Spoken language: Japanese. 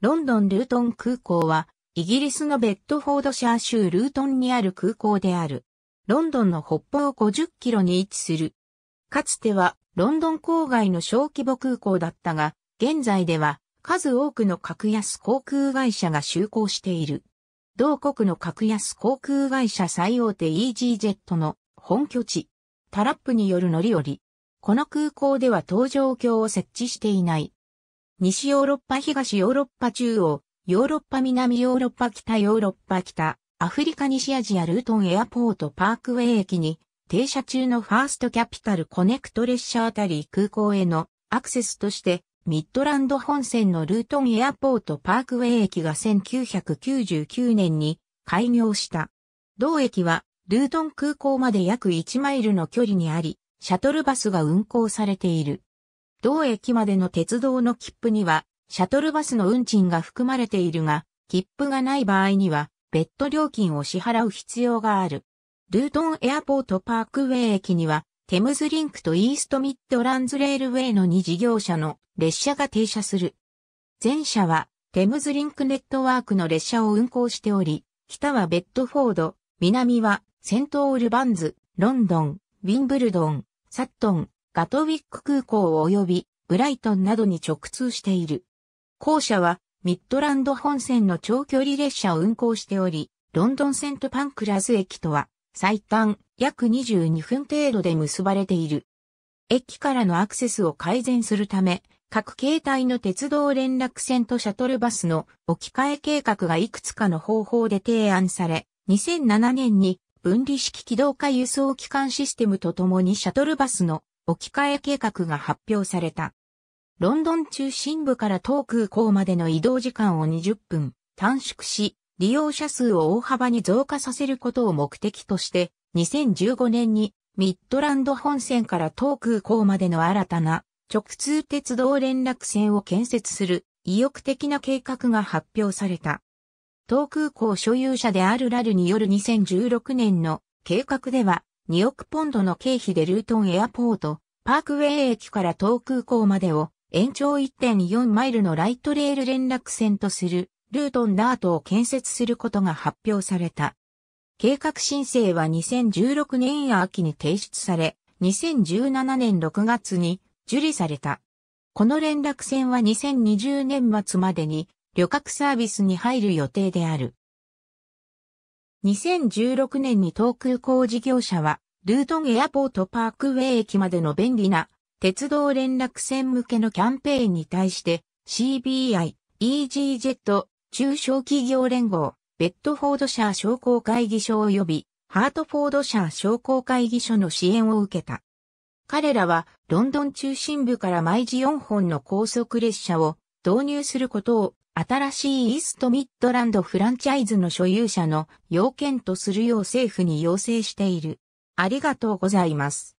ロンドンルートン空港は、イギリスのベッドフォードシャー州ルートンにある空港である。ロンドンの北方50キロに位置する。かつては、ロンドン郊外の小規模空港だったが、現在では、数多くの格安航空会社が就航している。同国の格安航空会社最大手 EasyJet の本拠地、タラップによる乗り降り。この空港では搭乗橋を設置していない。西ヨーロッパ東ヨーロッパ中央、ヨーロッパ南ヨーロッパ北ヨーロッパ北、アフリカ西アジアルートンエアポートパークウェイ駅に、停車中のファーストキャピタルコネクト列車あたり空港へのアクセスとして、ミッドランド本線のルートンエアポートパークウェイ駅が1999年に開業した。同駅はルートン空港まで約1マイルの距離にあり、シャトルバスが運行されている。同駅までの鉄道の切符には、シャトルバスの運賃が含まれているが、切符がない場合には、別途料金を支払う必要がある。ルートンエアポートパークウェイ駅には、テムズリンクとイーストミッドランズレールウェイの2事業者の列車が停車する。前者は、テムズリンクネットワークの列車を運行しており、北はベッドフォード、南はセントオールバンズ、ロンドン、ウィンブルドン、サットン、ガトウィック空港及びブライトンなどに直通している。校舎はミッドランド本線の長距離列車を運行しており、ロンドンセントパンクラズ駅とは最短約22分程度で結ばれている。駅からのアクセスを改善するため、各形態の鉄道連絡線とシャトルバスの置き換え計画がいくつかの方法で提案され、2007年に分離式機動化輸送機関システムとともにシャトルバスの置き換え計画が発表された。ロンドン中心部から東空港までの移動時間を20分短縮し、利用者数を大幅に増加させることを目的として、2015年にミッドランド本線から東空港までの新たな直通鉄道連絡線を建設する意欲的な計画が発表された。東空港所有者であるラルによる2016年の計画では2億ポンドの経費でルートンエアポート、パークウェイ駅から東空港までを延長1.4マイルのライトレール連絡線とするルートンダートを建設することが発表された。計画申請は2016年秋に提出され、2017年6月に受理された。この連絡船は2020年末までに旅客サービスに入る予定である。2016年に東空港事業者は、ルートンエアポートパークウェイ駅までの便利な鉄道連絡船向けのキャンペーンに対して CBI、e g s j e t 中小企業連合、ベッドフォード社商工会議所及びハートフォード社商工会議所の支援を受けた。彼らはロンドン中心部から毎時4本の高速列車を導入することを新しいイーストミッドランドフランチャイズの所有者の要件とするよう政府に要請している。ありがとうございます。